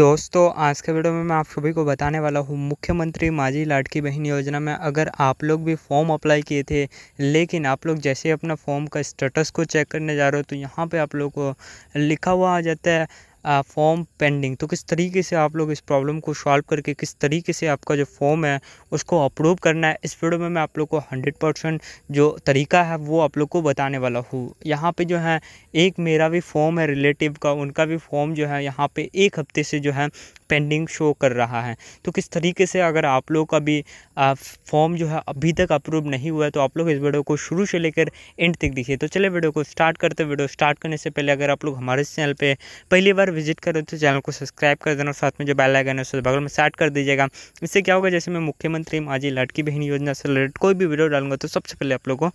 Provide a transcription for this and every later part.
दोस्तों आज के वीडियो में मैं आप सभी को बताने वाला हूँ मुख्यमंत्री माझी लाडकी बहन योजना में अगर आप लोग भी फॉर्म अप्लाई किए थे लेकिन आप लोग जैसे अपना फॉर्म का स्टेटस को चेक करने जा रहे हो तो यहाँ पे आप लोग को लिखा हुआ आ जाता है फॉर्म पेंडिंग तो किस तरीके से आप लोग इस प्रॉब्लम को सॉल्व करके किस तरीके से आपका जो फॉर्म है उसको अप्रूव करना है इस वीडियो में मैं आप लोग को हंड्रेड परसेंट जो तरीका है वो आप लोग को बताने वाला हूँ यहाँ पे जो है एक मेरा भी फॉर्म है रिलेटिव का उनका भी फॉर्म जो है यहाँ पर एक हफ्ते से जो है पेंडिंग शो कर रहा है तो किस तरीके से अगर आप लोग का भी फॉर्म जो है अभी तक अप्रूव नहीं हुआ है तो आप लोग इस वीडियो को शुरू से लेकर एंड तक दिखिए तो चले वीडियो को स्टार्ट करते वीडियो स्टार्ट करने से पहले अगर आप लोग हमारे चैनल पर पहली बार विजिट कर करें तो चैनल को सब्सक्राइब कर देना और साथ में जो बेल आइकन है उससे बगल में स्टार्ट कर दीजिएगा इससे क्या होगा जैसे मैं मुख्यमंत्री माजी लड़की बहन योजना से रिलेटेड कोई भी वीडियो डालूंगा तो सबसे पहले आप लोग को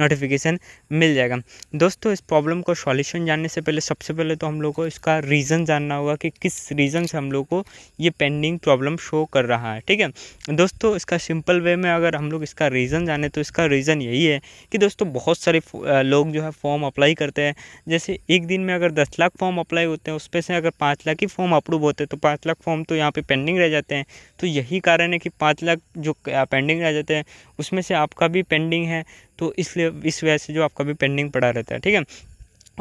नोटिफिकेशन मिल जाएगा दोस्तों इस प्रॉब्लम को सॉल्यूशन जानने से पहले सबसे पहले तो हम लोग को इसका रीज़न जानना होगा कि किस रीज़न से हम लोग को ये पेंडिंग प्रॉब्लम शो कर रहा है ठीक है दोस्तों इसका सिंपल वे में अगर हम लोग इसका रीज़न जाने तो इसका रीज़न यही है कि दोस्तों बहुत सारे लोग जो है फॉर्म अप्लाई करते हैं जैसे एक दिन में अगर दस लाख फॉर्म अप्लाई होते हैं उस पर जैसे अगर पाँच लाख ही फॉर्म अप्रूव होते तो पाँच लाख फॉर्म तो यहाँ पे पेंडिंग रह जाते हैं तो यही कारण है कि पाँच लाख जो पेंडिंग रह जाते हैं उसमें से आपका भी पेंडिंग है तो इसलिए इस वजह से जो आपका भी पेंडिंग पड़ा रहता है ठीक है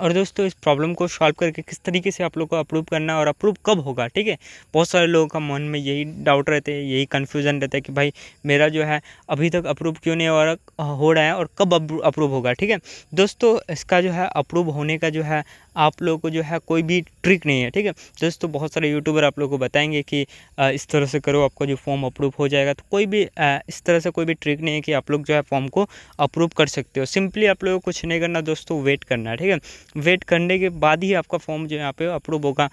और दोस्तों इस प्रॉब्लम को सॉल्व करके किस तरीके से आप लोग को अप्रूव करना और अप्रूव कब होगा ठीक है बहुत सारे लोगों का मन में यही डाउट रहते हैं यही कन्फ्यूज़न रहता है कि भाई मेरा जो है अभी तक अप्रूव क्यों नहीं और हो रहा है और कब अप्रूव होगा ठीक है दोस्तों इसका जो है अप्रूव होने का जो है आप लोगों को जो है कोई भी ट्रिक नहीं है ठीक है दोस्तों तो बहुत सारे यूट्यूबर आप लोग को बताएंगे कि इस तरह से करो आपका जो फॉर्म अप्रूव हो जाएगा तो कोई भी इस तरह से कोई भी ट्रिक नहीं है कि आप लोग जो है फॉर्म को अप्रूव कर सकते हो सिंपली आप लोगों को कुछ नहीं करना दोस्तों वेट करना है ठीक है वेट करने के बाद ही आपका फॉर्म जो यहाँ पे अप्रूव होगा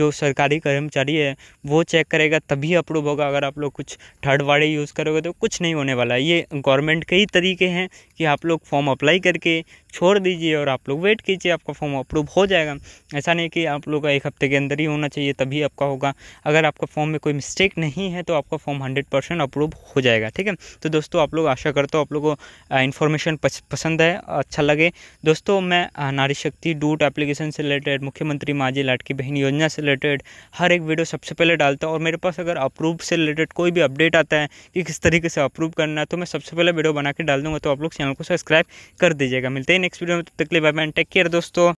जो सरकारी कर्मचारी है वो चेक करेगा तभी अप्रूव होगा अगर आप लोग कुछ थर्ड वाड़े यूज़ करोगे तो कुछ नहीं होने वाला ये गवर्नमेंट के ही तरीके हैं कि आप लोग फॉर्म अप्लाई करके छोड़ दीजिए और आप लोग वेट कीजिए आपका फॉर्म अप्रूव हो जाएगा ऐसा नहीं कि आप लोग का एक हफ्ते के अंदर ही होना चाहिए तभी आपका होगा अगर आपका फॉर्म में कोई मिस्टेक नहीं है तो आपका फॉर्म हंड्रेड परसेंट अप्रूव हो जाएगा ठीक है तो दोस्तों आप लोग आशा करता हूँ आप लोगों को इन्फॉर्मेशन पसंद है अच्छा लगे दोस्तों मैं नारी शक्ति डूट एप्लीकेशन से रिलेटेड मुख्यमंत्री माजी लाटकी बहन योजना से रिलेटेड हर एक वीडियो सबसे पहले डालता हूँ और मेरे पास अगर अप्रूव से रिलेटेड कोई भी अपडेट आता है कि किस तरीके से अप्रूव करना है तो मैं सबसे पहले वीडियो बना के डाल दूँगा तो आप लोग चैनल को सब्सक्राइब कर दीजिएगा मिलते हैं नेक्स्ट वीडियो में तकलीफ तक बाय बाय टेक केयर दोस्तों